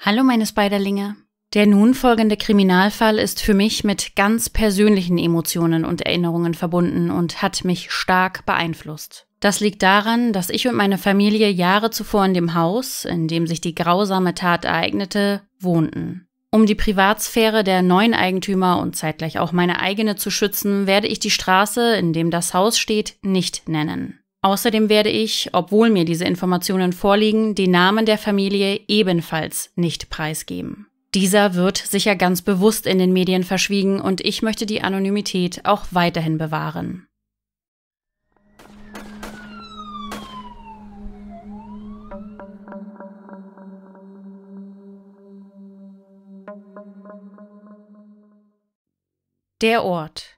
Hallo meine Spiderlinge. Der nun folgende Kriminalfall ist für mich mit ganz persönlichen Emotionen und Erinnerungen verbunden und hat mich stark beeinflusst. Das liegt daran, dass ich und meine Familie Jahre zuvor in dem Haus, in dem sich die grausame Tat ereignete, wohnten. Um die Privatsphäre der neuen Eigentümer und zeitgleich auch meine eigene zu schützen, werde ich die Straße, in dem das Haus steht, nicht nennen. Außerdem werde ich, obwohl mir diese Informationen vorliegen, den Namen der Familie ebenfalls nicht preisgeben. Dieser wird sicher ganz bewusst in den Medien verschwiegen und ich möchte die Anonymität auch weiterhin bewahren. Der Ort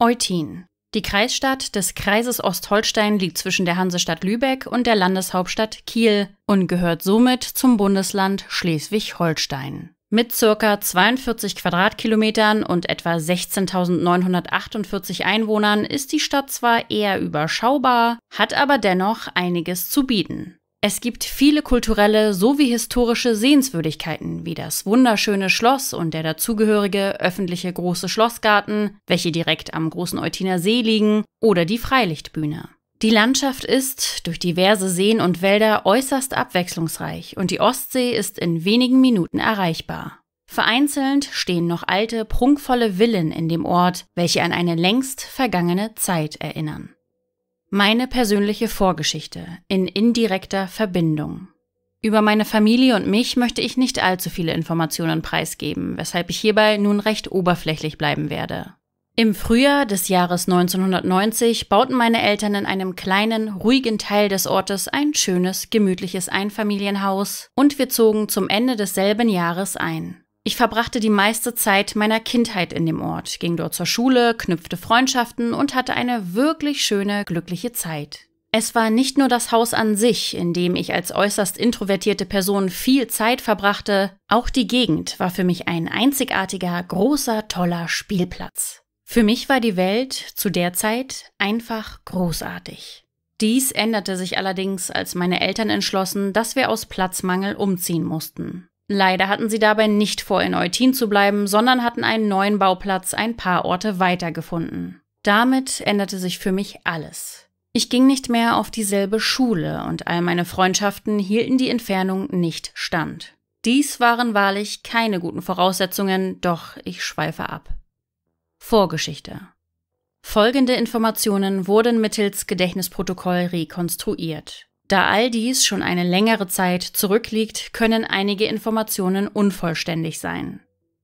Eutin die Kreisstadt des Kreises Ostholstein liegt zwischen der Hansestadt Lübeck und der Landeshauptstadt Kiel und gehört somit zum Bundesland Schleswig-Holstein. Mit circa 42 Quadratkilometern und etwa 16.948 Einwohnern ist die Stadt zwar eher überschaubar, hat aber dennoch einiges zu bieten. Es gibt viele kulturelle sowie historische Sehenswürdigkeiten, wie das wunderschöne Schloss und der dazugehörige öffentliche große Schlossgarten, welche direkt am großen Eutiner See liegen, oder die Freilichtbühne. Die Landschaft ist durch diverse Seen und Wälder äußerst abwechslungsreich und die Ostsee ist in wenigen Minuten erreichbar. Vereinzelt stehen noch alte, prunkvolle Villen in dem Ort, welche an eine längst vergangene Zeit erinnern. Meine persönliche Vorgeschichte in indirekter Verbindung. Über meine Familie und mich möchte ich nicht allzu viele Informationen preisgeben, weshalb ich hierbei nun recht oberflächlich bleiben werde. Im Frühjahr des Jahres 1990 bauten meine Eltern in einem kleinen, ruhigen Teil des Ortes ein schönes, gemütliches Einfamilienhaus und wir zogen zum Ende desselben Jahres ein. Ich verbrachte die meiste Zeit meiner Kindheit in dem Ort, ging dort zur Schule, knüpfte Freundschaften und hatte eine wirklich schöne, glückliche Zeit. Es war nicht nur das Haus an sich, in dem ich als äußerst introvertierte Person viel Zeit verbrachte, auch die Gegend war für mich ein einzigartiger, großer, toller Spielplatz. Für mich war die Welt zu der Zeit einfach großartig. Dies änderte sich allerdings, als meine Eltern entschlossen, dass wir aus Platzmangel umziehen mussten. Leider hatten sie dabei nicht vor, in Eutin zu bleiben, sondern hatten einen neuen Bauplatz ein paar Orte weitergefunden. Damit änderte sich für mich alles. Ich ging nicht mehr auf dieselbe Schule und all meine Freundschaften hielten die Entfernung nicht stand. Dies waren wahrlich keine guten Voraussetzungen, doch ich schweife ab. Vorgeschichte. Folgende Informationen wurden mittels Gedächtnisprotokoll rekonstruiert. Da all dies schon eine längere Zeit zurückliegt, können einige Informationen unvollständig sein.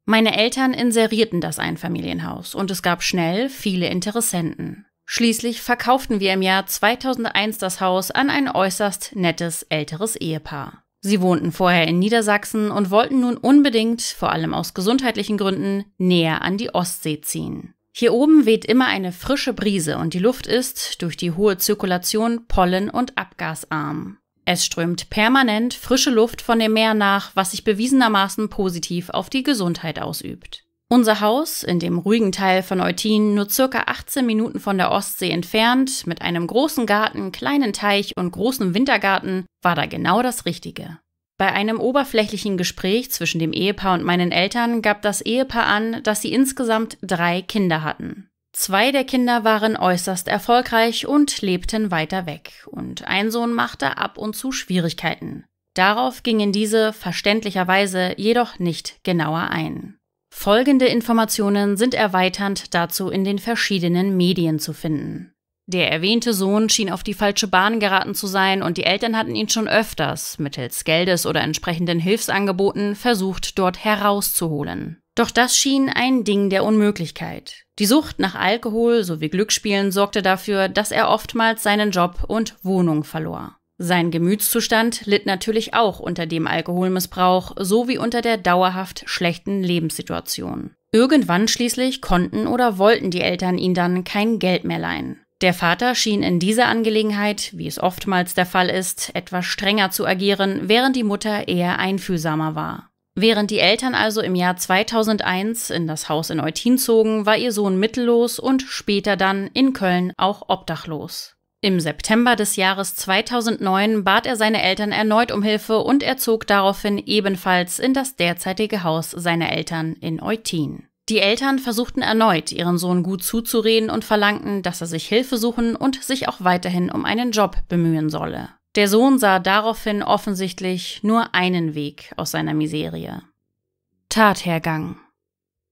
Meine Eltern inserierten das Einfamilienhaus und es gab schnell viele Interessenten. Schließlich verkauften wir im Jahr 2001 das Haus an ein äußerst nettes älteres Ehepaar. Sie wohnten vorher in Niedersachsen und wollten nun unbedingt, vor allem aus gesundheitlichen Gründen, näher an die Ostsee ziehen. Hier oben weht immer eine frische Brise und die Luft ist, durch die hohe Zirkulation, pollen- und abgasarm. Es strömt permanent frische Luft von dem Meer nach, was sich bewiesenermaßen positiv auf die Gesundheit ausübt. Unser Haus, in dem ruhigen Teil von Eutin, nur circa 18 Minuten von der Ostsee entfernt, mit einem großen Garten, kleinen Teich und großem Wintergarten, war da genau das Richtige. Bei einem oberflächlichen Gespräch zwischen dem Ehepaar und meinen Eltern gab das Ehepaar an, dass sie insgesamt drei Kinder hatten. Zwei der Kinder waren äußerst erfolgreich und lebten weiter weg, und ein Sohn machte ab und zu Schwierigkeiten. Darauf gingen diese verständlicherweise jedoch nicht genauer ein. Folgende Informationen sind erweiternd dazu in den verschiedenen Medien zu finden. Der erwähnte Sohn schien auf die falsche Bahn geraten zu sein und die Eltern hatten ihn schon öfters, mittels Geldes oder entsprechenden Hilfsangeboten, versucht, dort herauszuholen. Doch das schien ein Ding der Unmöglichkeit. Die Sucht nach Alkohol sowie Glücksspielen sorgte dafür, dass er oftmals seinen Job und Wohnung verlor. Sein Gemütszustand litt natürlich auch unter dem Alkoholmissbrauch sowie unter der dauerhaft schlechten Lebenssituation. Irgendwann schließlich konnten oder wollten die Eltern ihn dann kein Geld mehr leihen. Der Vater schien in dieser Angelegenheit, wie es oftmals der Fall ist, etwas strenger zu agieren, während die Mutter eher einfühlsamer war. Während die Eltern also im Jahr 2001 in das Haus in Eutin zogen, war ihr Sohn mittellos und später dann in Köln auch obdachlos. Im September des Jahres 2009 bat er seine Eltern erneut um Hilfe und er zog daraufhin ebenfalls in das derzeitige Haus seiner Eltern in Eutin. Die Eltern versuchten erneut, ihren Sohn gut zuzureden und verlangten, dass er sich Hilfe suchen und sich auch weiterhin um einen Job bemühen solle. Der Sohn sah daraufhin offensichtlich nur einen Weg aus seiner Miserie. Tathergang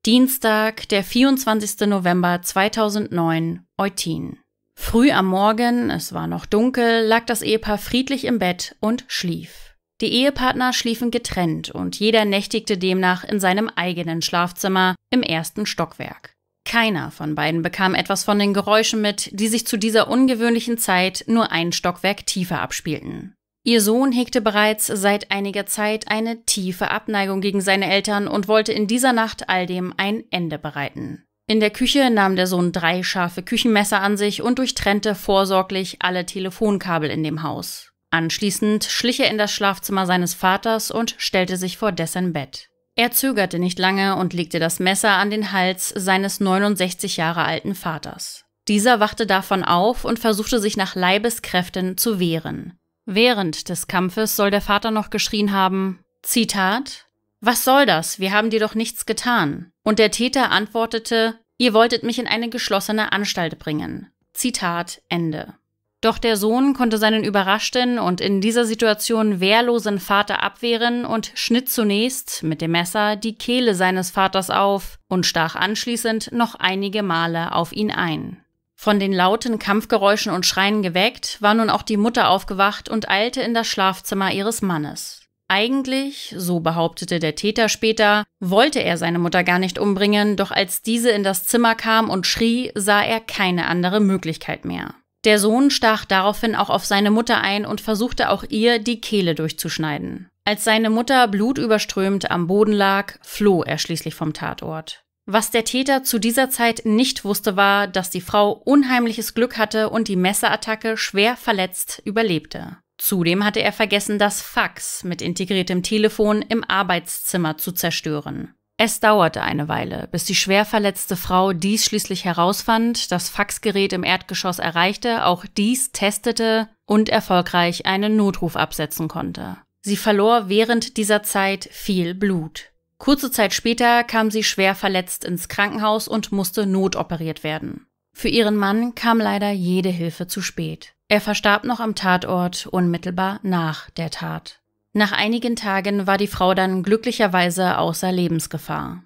Dienstag, der 24. November 2009, Eutin. Früh am Morgen, es war noch dunkel, lag das Ehepaar friedlich im Bett und schlief. Die Ehepartner schliefen getrennt und jeder nächtigte demnach in seinem eigenen Schlafzimmer im ersten Stockwerk. Keiner von beiden bekam etwas von den Geräuschen mit, die sich zu dieser ungewöhnlichen Zeit nur ein Stockwerk tiefer abspielten. Ihr Sohn hegte bereits seit einiger Zeit eine tiefe Abneigung gegen seine Eltern und wollte in dieser Nacht all dem ein Ende bereiten. In der Küche nahm der Sohn drei scharfe Küchenmesser an sich und durchtrennte vorsorglich alle Telefonkabel in dem Haus. Anschließend schlich er in das Schlafzimmer seines Vaters und stellte sich vor dessen Bett. Er zögerte nicht lange und legte das Messer an den Hals seines 69 Jahre alten Vaters. Dieser wachte davon auf und versuchte sich nach Leibeskräften zu wehren. Während des Kampfes soll der Vater noch geschrien haben, Zitat, Was soll das? Wir haben dir doch nichts getan. Und der Täter antwortete, Ihr wolltet mich in eine geschlossene Anstalt bringen. Zitat Ende. Doch der Sohn konnte seinen überraschten und in dieser Situation wehrlosen Vater abwehren und schnitt zunächst mit dem Messer die Kehle seines Vaters auf und stach anschließend noch einige Male auf ihn ein. Von den lauten Kampfgeräuschen und Schreien geweckt, war nun auch die Mutter aufgewacht und eilte in das Schlafzimmer ihres Mannes. Eigentlich, so behauptete der Täter später, wollte er seine Mutter gar nicht umbringen, doch als diese in das Zimmer kam und schrie, sah er keine andere Möglichkeit mehr. Der Sohn stach daraufhin auch auf seine Mutter ein und versuchte auch ihr die Kehle durchzuschneiden. Als seine Mutter blutüberströmt am Boden lag, floh er schließlich vom Tatort. Was der Täter zu dieser Zeit nicht wusste, war, dass die Frau unheimliches Glück hatte und die Messerattacke schwer verletzt überlebte. Zudem hatte er vergessen, das Fax mit integriertem Telefon im Arbeitszimmer zu zerstören. Es dauerte eine Weile, bis die schwer verletzte Frau dies schließlich herausfand, das Faxgerät im Erdgeschoss erreichte, auch dies testete und erfolgreich einen Notruf absetzen konnte. Sie verlor während dieser Zeit viel Blut. Kurze Zeit später kam sie schwer verletzt ins Krankenhaus und musste notoperiert werden. Für ihren Mann kam leider jede Hilfe zu spät. Er verstarb noch am Tatort unmittelbar nach der Tat. Nach einigen Tagen war die Frau dann glücklicherweise außer Lebensgefahr.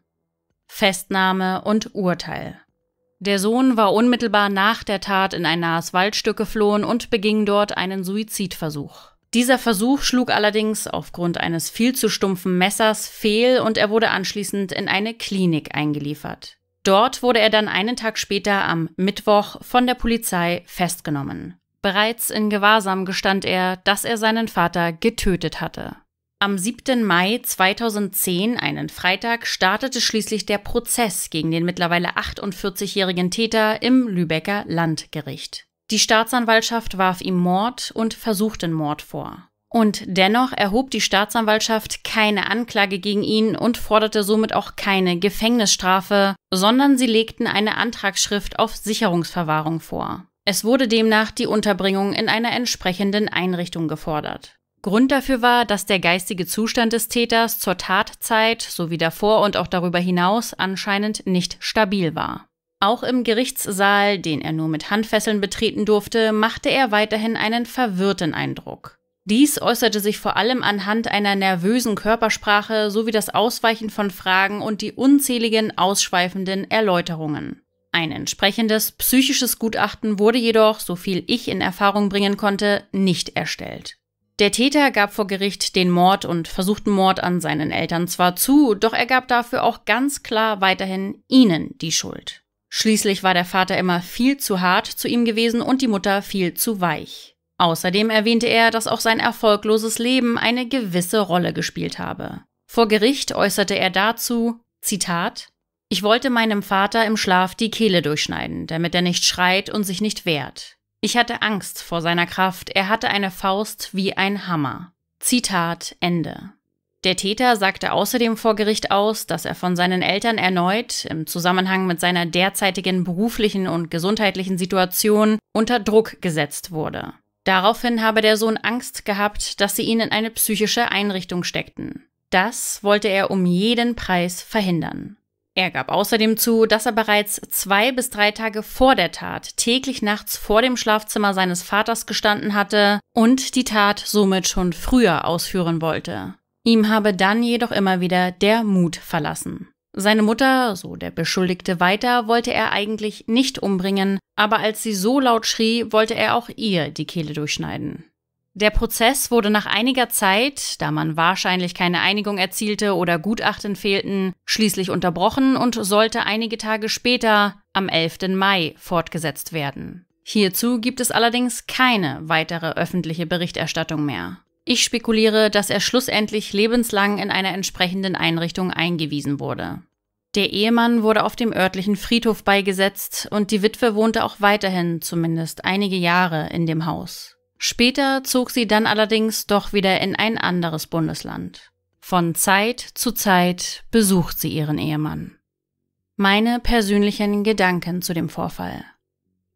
Festnahme und Urteil. Der Sohn war unmittelbar nach der Tat in ein nahes Waldstück geflohen und beging dort einen Suizidversuch. Dieser Versuch schlug allerdings aufgrund eines viel zu stumpfen Messers fehl und er wurde anschließend in eine Klinik eingeliefert. Dort wurde er dann einen Tag später am Mittwoch von der Polizei festgenommen. Bereits in Gewahrsam gestand er, dass er seinen Vater getötet hatte. Am 7. Mai 2010, einen Freitag, startete schließlich der Prozess gegen den mittlerweile 48-jährigen Täter im Lübecker Landgericht. Die Staatsanwaltschaft warf ihm Mord und versuchten Mord vor. Und dennoch erhob die Staatsanwaltschaft keine Anklage gegen ihn und forderte somit auch keine Gefängnisstrafe, sondern sie legten eine Antragsschrift auf Sicherungsverwahrung vor. Es wurde demnach die Unterbringung in einer entsprechenden Einrichtung gefordert. Grund dafür war, dass der geistige Zustand des Täters zur Tatzeit sowie davor und auch darüber hinaus anscheinend nicht stabil war. Auch im Gerichtssaal, den er nur mit Handfesseln betreten durfte, machte er weiterhin einen verwirrten Eindruck. Dies äußerte sich vor allem anhand einer nervösen Körpersprache sowie das Ausweichen von Fragen und die unzähligen ausschweifenden Erläuterungen. Ein entsprechendes psychisches Gutachten wurde jedoch, so viel ich in Erfahrung bringen konnte, nicht erstellt. Der Täter gab vor Gericht den Mord und versuchten Mord an seinen Eltern zwar zu, doch er gab dafür auch ganz klar weiterhin ihnen die Schuld. Schließlich war der Vater immer viel zu hart zu ihm gewesen und die Mutter viel zu weich. Außerdem erwähnte er, dass auch sein erfolgloses Leben eine gewisse Rolle gespielt habe. Vor Gericht äußerte er dazu, Zitat, ich wollte meinem Vater im Schlaf die Kehle durchschneiden, damit er nicht schreit und sich nicht wehrt. Ich hatte Angst vor seiner Kraft, er hatte eine Faust wie ein Hammer. Zitat Ende. Der Täter sagte außerdem vor Gericht aus, dass er von seinen Eltern erneut im Zusammenhang mit seiner derzeitigen beruflichen und gesundheitlichen Situation unter Druck gesetzt wurde. Daraufhin habe der Sohn Angst gehabt, dass sie ihn in eine psychische Einrichtung steckten. Das wollte er um jeden Preis verhindern. Er gab außerdem zu, dass er bereits zwei bis drei Tage vor der Tat täglich nachts vor dem Schlafzimmer seines Vaters gestanden hatte und die Tat somit schon früher ausführen wollte. Ihm habe dann jedoch immer wieder der Mut verlassen. Seine Mutter, so der Beschuldigte weiter, wollte er eigentlich nicht umbringen, aber als sie so laut schrie, wollte er auch ihr die Kehle durchschneiden. Der Prozess wurde nach einiger Zeit, da man wahrscheinlich keine Einigung erzielte oder Gutachten fehlten, schließlich unterbrochen und sollte einige Tage später, am 11. Mai, fortgesetzt werden. Hierzu gibt es allerdings keine weitere öffentliche Berichterstattung mehr. Ich spekuliere, dass er schlussendlich lebenslang in einer entsprechenden Einrichtung eingewiesen wurde. Der Ehemann wurde auf dem örtlichen Friedhof beigesetzt und die Witwe wohnte auch weiterhin, zumindest einige Jahre, in dem Haus. Später zog sie dann allerdings doch wieder in ein anderes Bundesland. Von Zeit zu Zeit besucht sie ihren Ehemann. Meine persönlichen Gedanken zu dem Vorfall.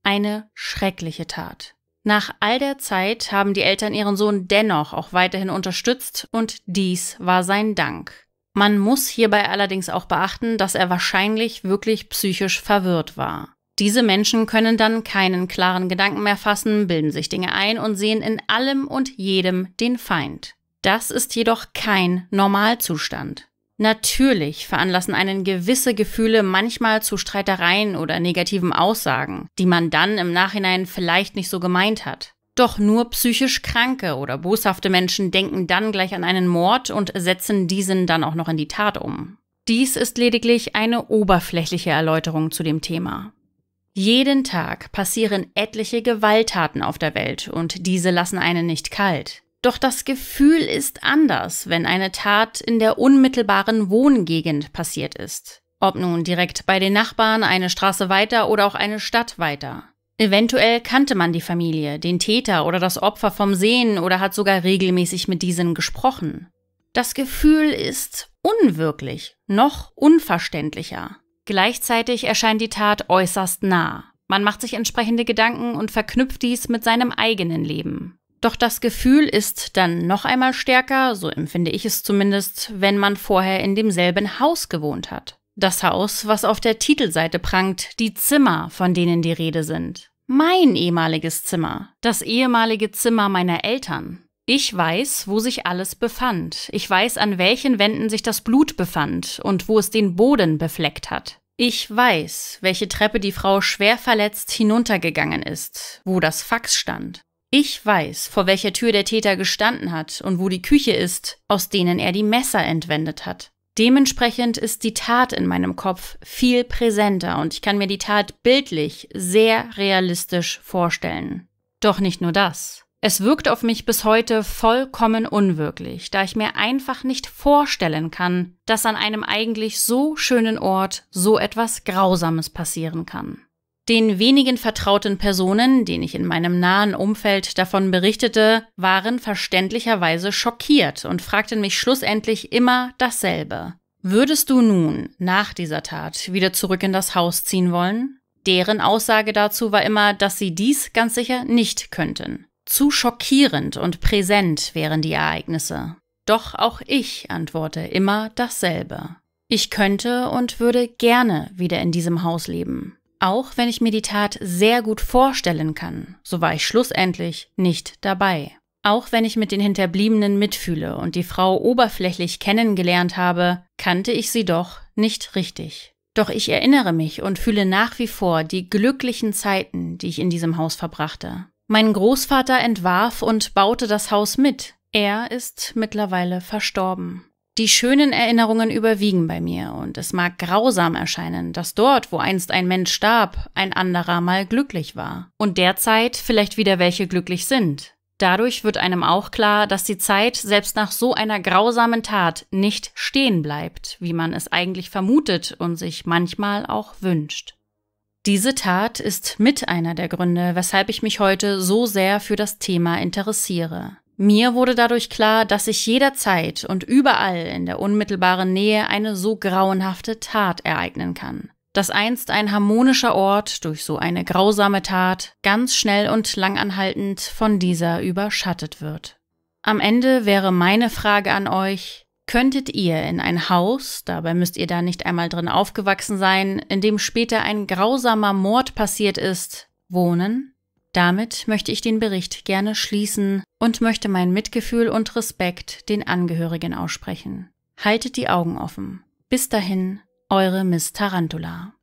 Eine schreckliche Tat. Nach all der Zeit haben die Eltern ihren Sohn dennoch auch weiterhin unterstützt und dies war sein Dank. Man muss hierbei allerdings auch beachten, dass er wahrscheinlich wirklich psychisch verwirrt war. Diese Menschen können dann keinen klaren Gedanken mehr fassen, bilden sich Dinge ein und sehen in allem und jedem den Feind. Das ist jedoch kein Normalzustand. Natürlich veranlassen einen gewisse Gefühle manchmal zu Streitereien oder negativen Aussagen, die man dann im Nachhinein vielleicht nicht so gemeint hat. Doch nur psychisch kranke oder boshafte Menschen denken dann gleich an einen Mord und setzen diesen dann auch noch in die Tat um. Dies ist lediglich eine oberflächliche Erläuterung zu dem Thema. Jeden Tag passieren etliche Gewalttaten auf der Welt und diese lassen einen nicht kalt. Doch das Gefühl ist anders, wenn eine Tat in der unmittelbaren Wohngegend passiert ist. Ob nun direkt bei den Nachbarn, eine Straße weiter oder auch eine Stadt weiter. Eventuell kannte man die Familie, den Täter oder das Opfer vom Sehen oder hat sogar regelmäßig mit diesen gesprochen. Das Gefühl ist unwirklich, noch unverständlicher. Gleichzeitig erscheint die Tat äußerst nah. Man macht sich entsprechende Gedanken und verknüpft dies mit seinem eigenen Leben. Doch das Gefühl ist dann noch einmal stärker, so empfinde ich es zumindest, wenn man vorher in demselben Haus gewohnt hat. Das Haus, was auf der Titelseite prangt, die Zimmer, von denen die Rede sind. Mein ehemaliges Zimmer, das ehemalige Zimmer meiner Eltern. Ich weiß, wo sich alles befand. Ich weiß, an welchen Wänden sich das Blut befand und wo es den Boden befleckt hat. Ich weiß, welche Treppe die Frau schwer verletzt hinuntergegangen ist, wo das Fax stand. Ich weiß, vor welcher Tür der Täter gestanden hat und wo die Küche ist, aus denen er die Messer entwendet hat. Dementsprechend ist die Tat in meinem Kopf viel präsenter und ich kann mir die Tat bildlich sehr realistisch vorstellen. Doch nicht nur das. Es wirkt auf mich bis heute vollkommen unwirklich, da ich mir einfach nicht vorstellen kann, dass an einem eigentlich so schönen Ort so etwas Grausames passieren kann. Den wenigen vertrauten Personen, denen ich in meinem nahen Umfeld davon berichtete, waren verständlicherweise schockiert und fragten mich schlussendlich immer dasselbe. Würdest du nun nach dieser Tat wieder zurück in das Haus ziehen wollen? Deren Aussage dazu war immer, dass sie dies ganz sicher nicht könnten. Zu schockierend und präsent wären die Ereignisse. Doch auch ich antworte immer dasselbe. Ich könnte und würde gerne wieder in diesem Haus leben. Auch wenn ich mir die Tat sehr gut vorstellen kann, so war ich schlussendlich nicht dabei. Auch wenn ich mit den Hinterbliebenen mitfühle und die Frau oberflächlich kennengelernt habe, kannte ich sie doch nicht richtig. Doch ich erinnere mich und fühle nach wie vor die glücklichen Zeiten, die ich in diesem Haus verbrachte. Mein Großvater entwarf und baute das Haus mit. Er ist mittlerweile verstorben. Die schönen Erinnerungen überwiegen bei mir, und es mag grausam erscheinen, dass dort, wo einst ein Mensch starb, ein anderer mal glücklich war. Und derzeit vielleicht wieder welche glücklich sind. Dadurch wird einem auch klar, dass die Zeit selbst nach so einer grausamen Tat nicht stehen bleibt, wie man es eigentlich vermutet und sich manchmal auch wünscht. Diese Tat ist mit einer der Gründe, weshalb ich mich heute so sehr für das Thema interessiere. Mir wurde dadurch klar, dass ich jederzeit und überall in der unmittelbaren Nähe eine so grauenhafte Tat ereignen kann. Dass einst ein harmonischer Ort durch so eine grausame Tat ganz schnell und langanhaltend von dieser überschattet wird. Am Ende wäre meine Frage an euch, könntet ihr in ein Haus, dabei müsst ihr da nicht einmal drin aufgewachsen sein, in dem später ein grausamer Mord passiert ist, wohnen? Damit möchte ich den Bericht gerne schließen und möchte mein Mitgefühl und Respekt den Angehörigen aussprechen. Haltet die Augen offen. Bis dahin, eure Miss Tarantula.